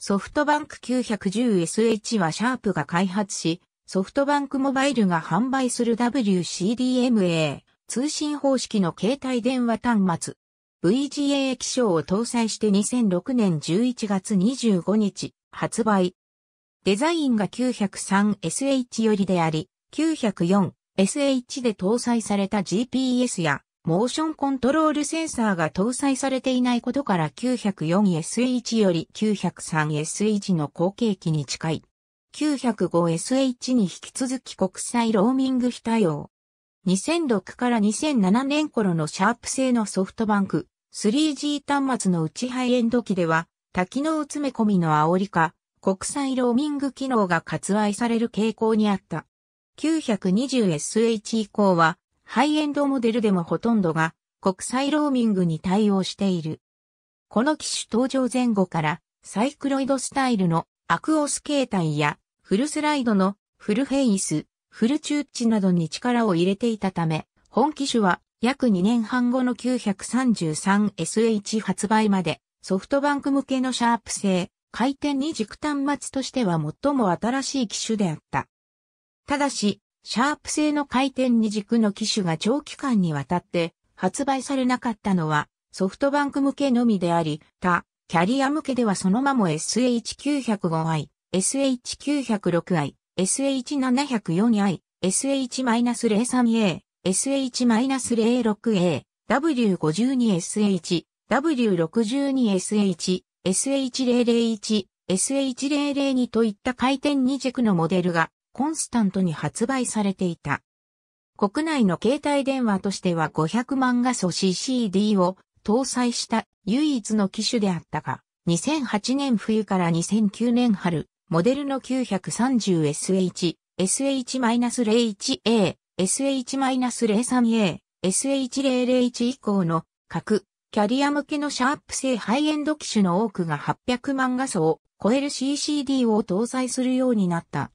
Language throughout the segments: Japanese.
ソフトバンク 910SH はシャープが開発し、ソフトバンクモバイルが販売する WCDMA 通信方式の携帯電話端末 VGA 液晶を搭載して2006年11月25日発売。デザインが 903SH よりであり、904SH で搭載された GPS やモーションコントロールセンサーが搭載されていないことから 904SH より 903SH の後継機に近い。905SH に引き続き国際ローミング非対応。2006から2007年頃のシャープ製のソフトバンク 3G 端末の内ハイエンド機では多機能詰め込みの煽りか国際ローミング機能が割愛される傾向にあった。920SH 以降はハイエンドモデルでもほとんどが国際ローミングに対応している。この機種登場前後からサイクロイドスタイルのアクオス形態やフルスライドのフルフェイス、フルチューチなどに力を入れていたため、本機種は約2年半後の 933SH 発売までソフトバンク向けのシャープ製、回転二軸端末としては最も新しい機種であった。ただし、シャープ製の回転二軸の機種が長期間にわたって発売されなかったのはソフトバンク向けのみであり、他、キャリア向けではそのまま SH905i、SH906i、SH704i、SH-03A、SH-06A、W52SH、W62SH、SH001、SH002 といった回転二軸のモデルがコンスタントに発売されていた。国内の携帯電話としては500万画素 CCD を搭載した唯一の機種であったが、2008年冬から2009年春、モデルの 930SH、SH-01A、SH-03A、SH001 以降の各キャリア向けのシャープ製ハイエンド機種の多くが800万画素を超える CCD を搭載するようになった。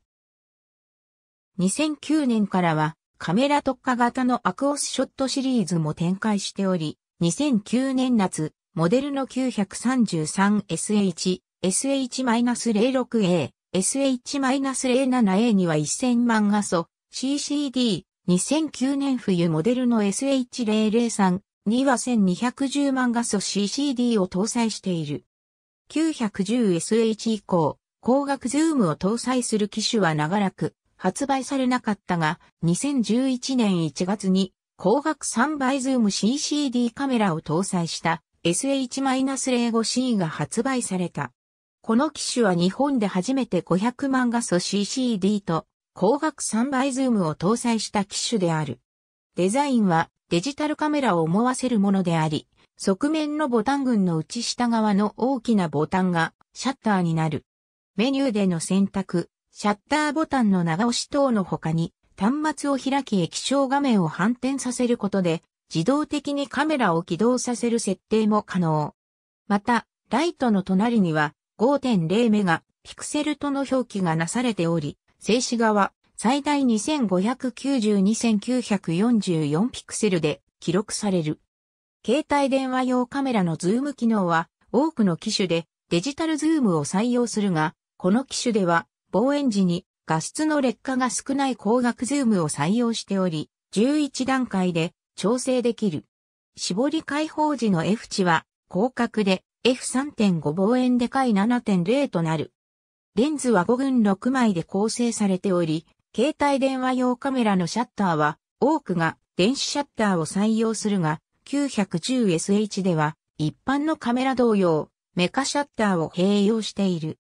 2009年からはカメラ特化型のアクオスショットシリーズも展開しており、2009年夏、モデルの 933SH、SH-06A、SH-07A には1000万画素、CCD、2009年冬モデルの SH003 には1210万画素 CCD を搭載している。910SH 以降、光学ズームを搭載する機種は長らく、発売されなかったが、2011年1月に、光学3倍ズーム CCD カメラを搭載した SH-05C が発売された。この機種は日本で初めて500万画素 CCD と光学3倍ズームを搭載した機種である。デザインはデジタルカメラを思わせるものであり、側面のボタン群の内下側の大きなボタンがシャッターになる。メニューでの選択、シャッターボタンの長押し等の他に、端末を開き液晶画面を反転させることで、自動的にカメラを起動させる設定も可能。また、ライトの隣には5.0メガピクセルとの表記がなされており、静止画は最大2592,944ピクセルで記録される。携帯電話用カメラのズーム機能は多くの機種でデジタルズームを採用するが、この機種では望遠時に画質の劣化が少ない光学ズームを採用しており、11段階で調整できる。絞り解放時の F 値は広角で F3.5 望遠でかい7.0となる。レンズは5群6枚で構成されており、携帯電話用カメラのシャッターは多くが電子シャッターを採用するが、910SH では一般のカメラ同様メカシャッターを併用している。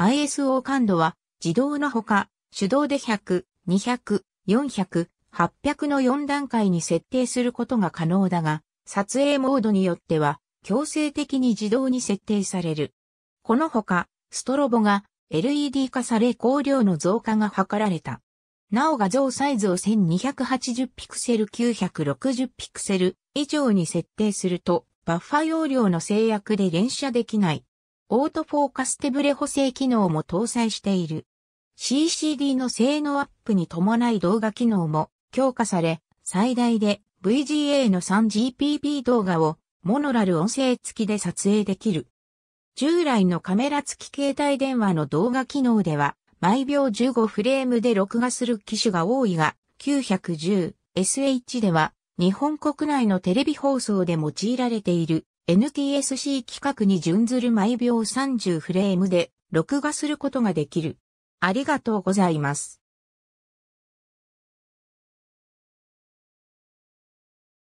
ISO 感度は自動のほか、手動で100、200、400、800の4段階に設定することが可能だが、撮影モードによっては強制的に自動に設定される。このほか、ストロボが LED 化され光量の増加が図られた。なお画像サイズを1280ピクセル960ピクセル以上に設定するとバッファ容量の制約で連写できない。オートフォーカス手ブレ補正機能も搭載している。CCD の性能アップに伴い動画機能も強化され、最大で VGA の 3GPP 動画をモノラル音声付きで撮影できる。従来のカメラ付き携帯電話の動画機能では、毎秒15フレームで録画する機種が多いが、910SH では、日本国内のテレビ放送で用いられている NTSC 規格に準ずる毎秒30フレームで録画することができる。ありがとうございます。